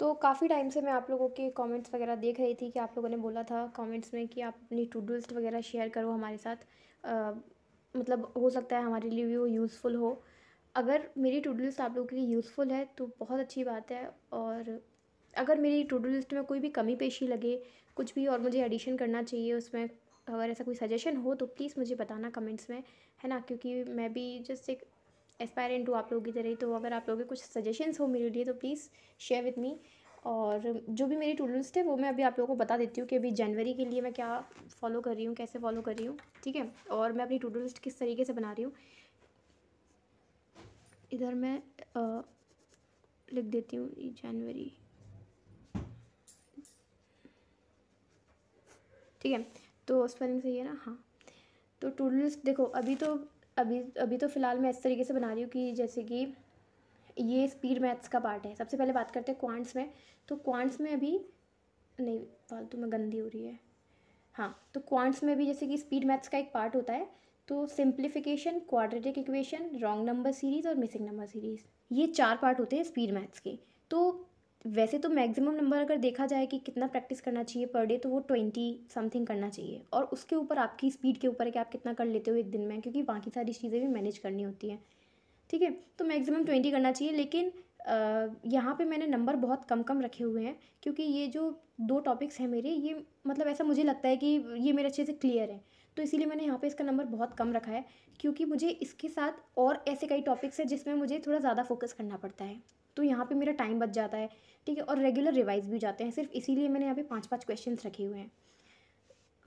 तो काफ़ी टाइम से मैं आप लोगों के कमेंट्स वगैरह देख रही थी कि आप लोगों ने बोला था कमेंट्स में कि आप अपनी टू डू वगैरह शेयर करो हमारे साथ आ, मतलब हो सकता है हमारे लिए भी वो यूज़फुल हो अगर मेरी टू डू आप लोगों के लिए यूज़फुल है तो बहुत अच्छी बात है और अगर मेरी टू डू लिस्ट में कोई भी कमी पेशी लगे कुछ भी और मुझे एडिशन करना चाहिए उसमें अगर ऐसा कोई सजेशन हो तो प्लीज़ मुझे बताना कमेंट्स में है ना क्योंकि मैं भी जस्ट एक एस्पायरेंट हूँ आप लोगों की तरह ही तो अगर आप लोगों के कुछ सजेशंस हो मेरे लिए तो प्लीज़ शेयर विथ मी और जो भी मेरी टू लिस्ट है वो मैं अभी आप लोगों को बता देती हूँ कि अभी जनवरी के लिए मैं क्या फॉलो कर रही हूँ कैसे फॉलो कर रही हूँ ठीक है और मैं अपनी टू लिस्ट किस तरीके से बना रही हूँ इधर मैं आ, लिख देती हूँ जनवरी ठीक है तो स्पेलिंग सही है ना हाँ तो टू लिस्ट देखो अभी तो अभी अभी तो फ़िलहाल मैं इस तरीके से बना रही हूँ कि जैसे कि ये स्पीड मैथ्स का पार्ट है सबसे पहले बात करते हैं क्वांट्स में तो क्वांट्स में अभी नहीं फालतू में गंदी हो रही है हाँ तो क्वांट्स में भी जैसे कि स्पीड मैथ्स का एक पार्ट होता है तो simplification quadratic equation wrong number series और मिसिंग नंबर सीरीज़ ये चार पार्ट होते हैं स्पीड मैथ्स के तो वैसे तो मैक्सिमम नंबर अगर देखा जाए कि कितना प्रैक्टिस करना चाहिए पर डे तो वो ट्वेंटी समथिंग करना चाहिए और उसके ऊपर आपकी स्पीड के ऊपर है कि आप कितना कर लेते हो एक दिन में क्योंकि बाकी सारी चीज़ें भी मैनेज करनी होती हैं ठीक है तो मैक्सिमम ट्वेंटी करना चाहिए लेकिन यहाँ पे मैंने नंबर बहुत कम कम रखे हुए हैं क्योंकि ये जो दो टॉपिक्स हैं मेरे ये मतलब ऐसा मुझे लगता है कि ये मेरे अच्छे से क्लियर है तो इसीलिए मैंने यहाँ पे इसका नंबर बहुत कम रखा है क्योंकि मुझे इसके साथ और ऐसे कई टॉपिक्स हैं जिसमें मुझे थोड़ा ज़्यादा फोकस करना पड़ता है तो यहाँ पे मेरा टाइम बच जाता है ठीक है और रेगुलर रिवाइज भी जाते हैं सिर्फ इसीलिए मैंने यहाँ पे पाँच पाँच क्वेश्चन रखे हुए हैं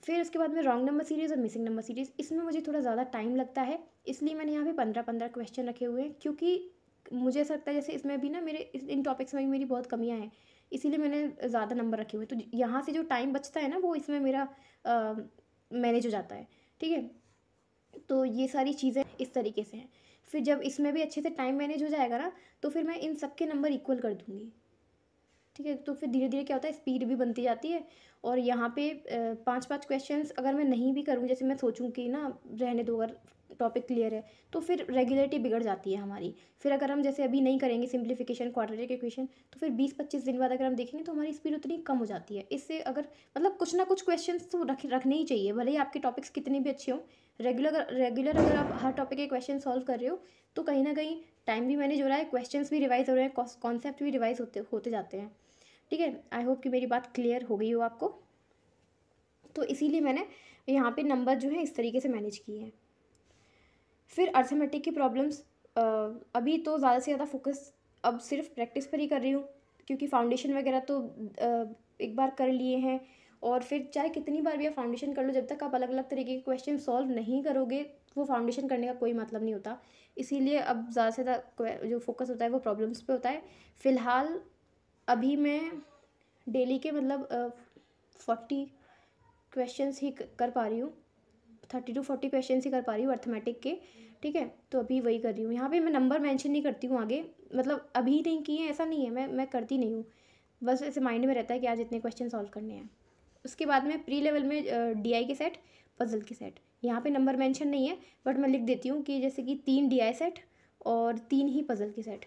फिर उसके बाद में रॉन्ग नंबर सीरीज़ और मिसिंग नंबर सीरीज़ इसमें मुझे थोड़ा ज़्यादा टाइम लगता है इसलिए मैंने यहाँ पे पंद्रह पंद्रह क्वेश्चन रखे हुए हैं क्योंकि मुझे ऐसा लगता है जैसे इसमें भी ना मेरे इन टॉपिक्स में भी मेरी बहुत कमियाँ हैं इसीलिए मैंने ज़्यादा नंबर रखे हुए तो यहाँ से जो टाइम बचता है ना वो इसमें मेरा मैनेज हो जाता है ठीक है तो ये सारी चीज़ें इस तरीके से हैं फिर जब इसमें भी अच्छे से टाइम मैनेज हो जाएगा ना तो फिर मैं इन सब के नंबर इक्वल कर दूँगी ठीक है तो फिर धीरे धीरे क्या होता है स्पीड भी बनती जाती है और यहाँ पे पांच पांच क्वेश्चंस अगर मैं नहीं भी करूँ जैसे मैं सोचूँ कि ना रहने दो अगर टॉपिक क्लियर है तो फिर रेगुलरिटी बिगड़ जाती है हमारी फिर अगर हम जैसे अभी नहीं करेंगे क्वार्टर क्वाड्रेटिक इक्वेशन तो फिर बीस पच्चीस दिन बाद अगर हम देखेंगे तो हमारी स्पीड उतनी कम हो जाती है इससे अगर मतलब कुछ ना कुछ क्वेश्चन तो रख रखने ही चाहिए भले ही आपके टॉपिक्स कितने भी अच्छे हों रेगुलर रेगुलर अगर आप हर टॉपिक के क्वेश्चन सॉल्व कर रहे हो तो कहीं ना कहीं टाइम भी मैनेज हो रहा है क्वेश्चन भी रिवाइज हो रहे हैं कॉन्सेप्ट भी रिवाइज होते होते जाते हैं ठीक है आई होप कि मेरी बात क्लियर हो गई हो आपको तो इसीलिए मैंने यहाँ पे नंबर जो है इस तरीके से मैनेज किए हैं फिर अर्थमेटिक की प्रॉब्लम्स अभी तो ज़्यादा से ज़्यादा फोकस अब सिर्फ प्रैक्टिस पर ही कर रही हूँ क्योंकि फाउंडेशन वगैरह तो एक बार कर लिए हैं और फिर चाहे कितनी बार भी आप फाउंडेशन कर लो जब तक आप अलग अलग तरीके के क्वेश्चन सॉल्व नहीं करोगे वो फाउंडेशन करने का कोई मतलब नहीं होता इसीलिए अब ज़्यादा से ज़्यादा जो फोकस होता है वो प्रॉब्लम्स पे होता है फ़िलहाल अभी मैं डेली के मतलब फोर्टी क्वेश्चंस ही कर पा रही हूँ थर्टी टू फोर्टी क्वेश्चन ही कर पा रही हूँ अर्थमेटिक के ठीक है तो अभी वही कर रही हूँ यहाँ पे मैं नंबर मेंशन नहीं करती हूँ आगे मतलब अभी नहीं किए ऐसा नहीं है मैं मैं करती नहीं हूँ बस ऐसे माइंड में रहता है कि आज इतने क्वेश्चन सॉल्व करने हैं उसके बाद में प्री लेवल में डी आई के सेट पजल के सेट यहाँ पे नंबर मेंशन नहीं है बट मैं लिख देती हूँ कि जैसे कि तीन डी आई सेट और तीन ही पजल के सेट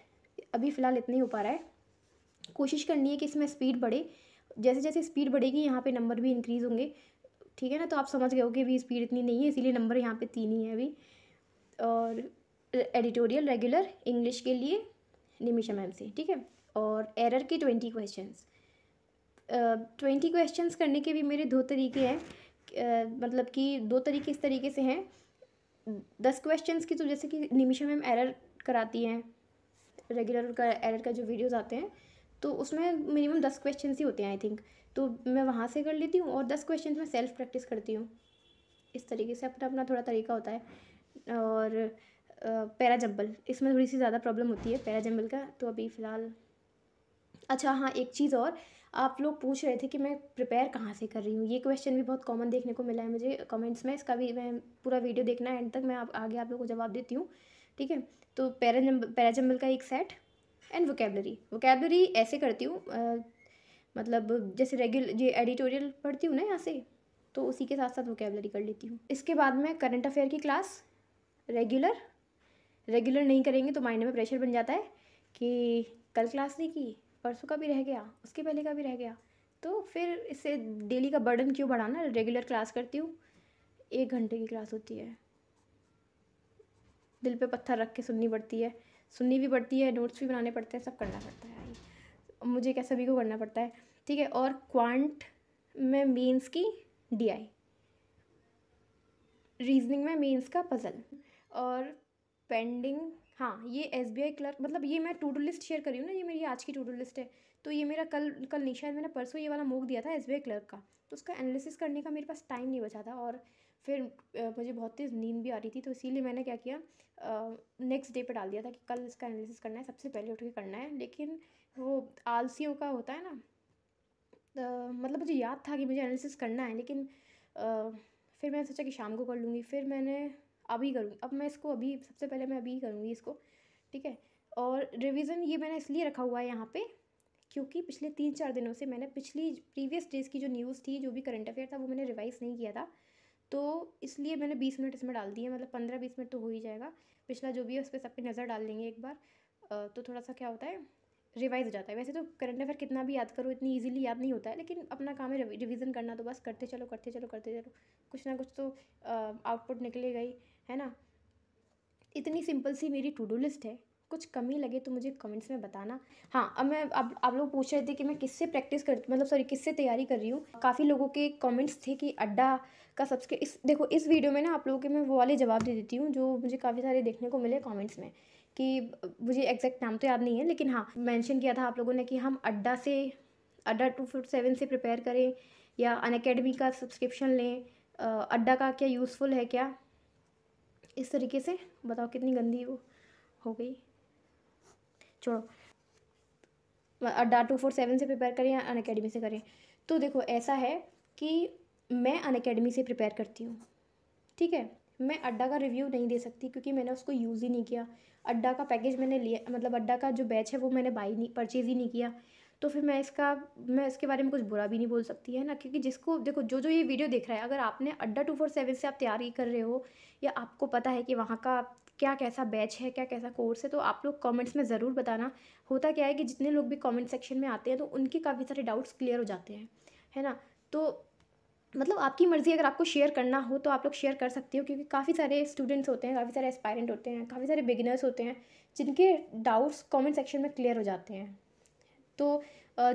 अभी फ़िलहाल इतना ही हो पा रहा है कोशिश करनी है कि इसमें स्पीड बढ़े जैसे जैसे स्पीड बढ़ेगी यहाँ पे नंबर भी इंक्रीज़ होंगे ठीक है ना तो आप समझ गए हो कि अभी स्पीड इतनी नहीं है इसीलिए नंबर यहाँ पर तीन ही है अभी और एडिटोरियल रेगुलर इंग्लिश के लिए निमिशा मैम से ठीक है और एरर के twenty questions twenty uh, questions करने के भी मेरे दो तरीके हैं uh, मतलब कि दो तरीके इस तरीके से हैं दस क्वेश्चंस की तो जैसे कि निमिषा मैम एरर कराती हैं रेगुलर का एरर का जो वीडियोस आते हैं तो उसमें मिनिमम दस क्वेश्चन ही होते हैं आई थिंक तो मैं वहाँ से कर लेती हूँ और दस क्वेश्चन मैं सेल्फ प्रैक्टिस करती हूँ इस तरीके से अपना अपना थोड़ा तरीका होता है और पैरा जंबल इसमें थोड़ी सी ज़्यादा प्रॉब्लम होती है पैरा जंबल का तो अभी फ़िलहाल अच्छा हाँ एक चीज़ और आप लोग पूछ रहे थे कि मैं प्रिपेयर कहाँ से कर रही हूँ ये क्वेश्चन भी बहुत कॉमन देखने को मिला है मुझे कमेंट्स में इसका भी मैं पूरा वीडियो देखना एंड तक मैं आप आगे आप लोग को जवाब देती हूँ ठीक है तो पैराजम्बल पैराजम्बल का एक सेट एंड वोकेबलरी वोकेबलरी ऐसे करती हूँ मतलब जैसे रेगुलर ये एडिटोरियल पढ़ती हूँ ना यहाँ से तो उसी के साथ साथ वोकेबलरी कर लेती हूँ इसके बाद में करंट अफेयर की क्लास रेगुलर रेगुलर नहीं करेंगे तो माइंड में प्रेशर बन जाता है कि कल क्लास नहीं की परसों का भी रह गया उसके पहले का भी रह गया तो फिर इससे डेली का बर्डन क्यों बढ़ाना रेगुलर क्लास करती हूँ एक घंटे की क्लास होती है दिल पे पत्थर रख के सुननी पड़ती है सुननी भी पड़ती है नोट्स भी बनाने पड़ते हैं सब करना पड़ता है भाई मुझे क्या सभी को करना पड़ता है ठीक है और क्वांट में मीन्स की डी आई रीजनिंग में मीन्स का पज़ल और पेंडिंग हाँ ये एस बी आई क्लर्क मतलब ये मैं टू डू लिस्ट शेयर करी हूँ ना ये मेरी आज की टू डू लिस्ट है तो ये मेरा कल कल नहीं शायद मैंने परसों ये वाला मोक दिया था एस बी आई क्लर्क का तो उसका एनालिसिस करने का मेरे पास टाइम नहीं बचा था और फिर मुझे बहुत तेज़ नींद भी आ रही थी तो इसीलिए मैंने क्या किया नेक्स्ट डे पे डाल दिया था कि कल इसका एनालिसिस करना है सबसे पहले उठ के करना है लेकिन वो आलसियों का होता है ना मतलब मुझे याद था कि मुझे एनालिसिस करना है लेकिन फिर मैंने सोचा कि शाम को कर लूँगी फिर मैंने अभी करूँगी अब मैं इसको अभी सबसे पहले मैं अभी करूँगी इसको ठीक है और रिविज़न ये मैंने इसलिए रखा हुआ है यहाँ पर क्योंकि पिछले तीन चार दिनों से मैंने पिछली प्रीवियस डेज़ की जो न्यूज़ थी जो भी करंट अफेयर था वो मैंने रिवाइज़ नहीं किया था तो इसलिए मैंने बीस मिनट इसमें डाल दिए मतलब पंद्रह बीस मिनट तो हो ही जाएगा पिछला जो भी है उस पर सब पे नज़र डाल लेंगे एक बार तो थोड़ा सा क्या होता है रिवाइज हो जाता है वैसे तो करंट अफेयर कितना भी याद करो इतनी ईजिली याद नहीं होता है लेकिन अपना काम है रिविज़न करना तो बस करते चलो करते चलो करते चलो कुछ ना कुछ तो आउटपुट निकलेगा ही है ना इतनी सिंपल सी मेरी टू डू लिस्ट है कुछ कमी लगे तो मुझे कमेंट्स में बताना हाँ अब मैं आप आप लोग पूछ रहे थे कि मैं किससे प्रैक्टिस कर मतलब सॉरी किससे तैयारी कर रही हूँ काफ़ी लोगों के कमेंट्स थे कि अड्डा का सबसे इस देखो इस वीडियो में ना आप लोगों के मैं वो वाले जवाब दे देती हूँ जो मुझे काफ़ी सारे देखने को मिले कॉमेंट्स में कि मुझे एग्जैक्ट नाम तो याद नहीं है लेकिन हाँ मैंशन किया था आप लोगों ने कि हम अड्डा से अड्डा टू सेवन से प्रिपेयर करें या अन का सब्सक्रिप्शन लें अड्डा का क्या यूज़फुल है क्या इस तरीके से बताओ कितनी गंदी वो हो गई छोड़ो अड्डा टू फोर सेवन से प्रिपेयर करें या अन अकेडमी से करें तो देखो ऐसा है कि मैं अन अकेडमी से प्रिपेयर करती हूँ ठीक है मैं अड्डा का रिव्यू नहीं दे सकती क्योंकि मैंने उसको यूज़ ही नहीं किया अड्डा का पैकेज मैंने लिया मतलब अड्डा का जो बैच है वो मैंने बाई नहीं परचेज़ ही नहीं किया तो फिर मैं इसका मैं इसके बारे में कुछ बुरा भी नहीं बोल सकती है ना क्योंकि जिसको देखो जो जो ये वीडियो देख रहा है अगर आपने अड्डा टू फोर सेवन से आप तैयारी कर रहे हो या आपको पता है कि वहाँ का क्या कैसा बैच है क्या कैसा कोर्स है तो आप लोग कमेंट्स में ज़रूर बताना होता क्या है कि जितने लोग भी कमेंट सेक्शन में आते हैं तो उनके काफ़ी सारे डाउट्स क्लियर हो जाते हैं है ना तो मतलब आपकी मर्ज़ी अगर आपको शेयर करना हो तो आप लोग शेयर कर सकते हो क्योंकि काफ़ी सारे स्टूडेंट्स होते हैं काफ़ी सारे एस्पायरेंट होते हैं काफ़ी सारे बिगिनर्स होते हैं जिनके डाउट्स कमेंट सेक्शन में क्लियर हो जाते हैं तो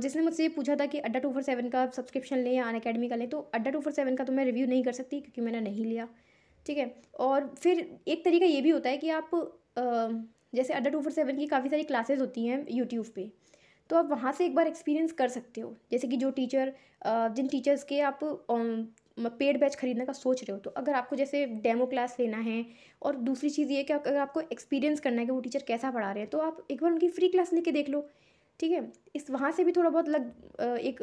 जिसने मुझसे ये पूछा था कि अड्डा टू फोर सेवन का सब्सक्रिप्शन लें या अन अकेडमी का लें तो अड्डा टू फोर सेवन का तो मैं रिव्यू नहीं कर सकती क्योंकि मैंने नहीं लिया ठीक है और फिर एक तरीका ये भी होता है कि आप जैसे अड्डा टू फोर सेवन की काफ़ी सारी क्लासेज होती हैं यूट्यूब पर तो आप वहाँ से एक बार एक्सपीरियंस कर सकते हो जैसे कि जो टीचर जिन टीचर्स के आप पेड बैच खरीदने का सोच रहे हो तो अगर आपको जैसे डेमो क्लास लेना है और दूसरी चीज़ ये कि अगर आपको एक्सपीरियंस करना है कि वो टीचर कैसा पढ़ा रहे हैं तो आप एक बार उनकी फ्री क्लास लेके देख लो ठीक है इस वहाँ से भी थोड़ा बहुत लग एक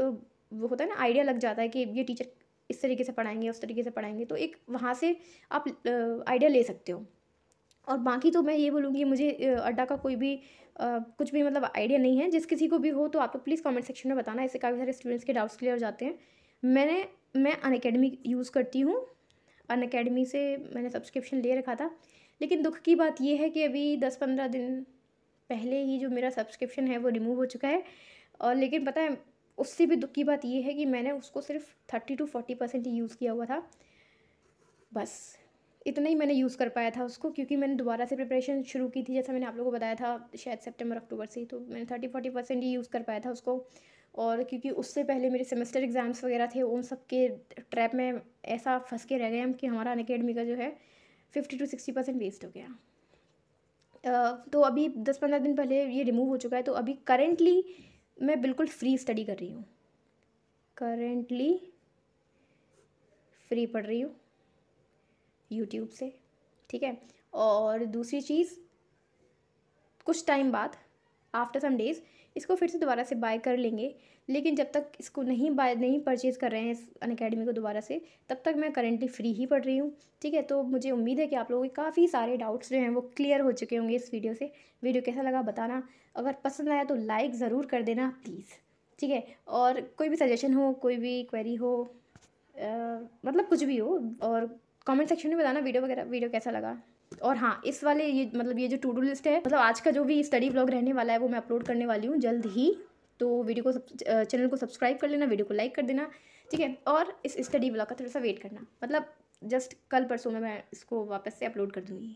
वो होता है ना आइडिया लग जाता है कि ये टीचर इस तरीके से पढ़ाएंगे उस तरीके से पढ़ाएंगे तो एक वहाँ से आप आइडिया ले सकते हो और बाकी तो मैं ये बोलूँगी मुझे अड्डा का कोई भी आ, कुछ भी मतलब आइडिया नहीं है जिस किसी को भी हो तो आप लोग प्लीज़ कमेंट सेक्शन में बताना इससे काफ़ी सारे स्टूडेंट्स के डाउट्स क्लियर हो जाते हैं मैंने मैं अन यूज़ करती हूँ अन से मैंने सब्सक्रिप्शन ले रखा था लेकिन दुख की बात यह है कि अभी दस पंद्रह दिन पहले ही जो मेरा सब्सक्रिप्शन है वो रिमूव हो चुका है और लेकिन पता है उससे भी दुख की बात ये है कि मैंने उसको सिर्फ थर्टी टू फोर्टी परसेंट ही यूज़ किया हुआ था बस इतना ही मैंने यूज़ कर पाया था उसको क्योंकि मैंने दोबारा से प्रिपरेशन शुरू की थी जैसा मैंने आप लोगों को बताया था शायद सेप्टेम्बर अक्टूबर से तो मैंने थर्टी फोर्टी परसेंट ही यूज़ कर पाया था उसको और क्योंकि उससे पहले मेरे सेमेस्टर एग्ज़ाम्स वगैरह थे उन सब के ट्रैप में ऐसा फंस के रह गए हम कि हमारा अनकेडमी का जो है fifty to sixty percent waste हो गया तो अभी दस पंद्रह दिन पहले ये रिमूव हो चुका है तो अभी करेंटली मैं बिल्कुल फ्री स्टडी कर रही हूँ करेंटली फ्री पढ़ रही हूँ यूट्यूब से ठीक है और दूसरी चीज़ कुछ टाइम बाद आफ्टर सम डेज़ इसको फिर से दोबारा से बाय कर लेंगे लेकिन जब तक इसको नहीं बाय नहीं परचेज़ कर रहे हैं इस अन अकेडमी को दोबारा से तब तक मैं करेंटली फ्री ही पढ़ रही हूँ ठीक है तो मुझे उम्मीद है कि आप लोगों के काफ़ी सारे डाउट्स जो हैं वो क्लियर हो चुके होंगे इस वीडियो से वीडियो कैसा लगा बताना अगर पसंद आया तो लाइक ज़रूर कर देना प्लीज़ ठीक है और कोई भी सजेशन हो कोई भी क्वेरी हो आ, मतलब कुछ भी हो और कमेंट सेक्शन में बताना वीडियो वगैरह वीडियो कैसा लगा और हाँ इस वाले ये मतलब ये जो टू डू लिस्ट है मतलब आज का जो भी स्टडी ब्लॉग रहने वाला है वो मैं अपलोड करने वाली हूँ जल्द ही तो वीडियो को सब, चैनल को सब्सक्राइब कर लेना वीडियो को लाइक कर देना ठीक है और इस स्टडी ब्लॉग का थोड़ा सा वेट करना मतलब जस्ट कल परसों में मैं इसको वापस से अपलोड कर दूँगी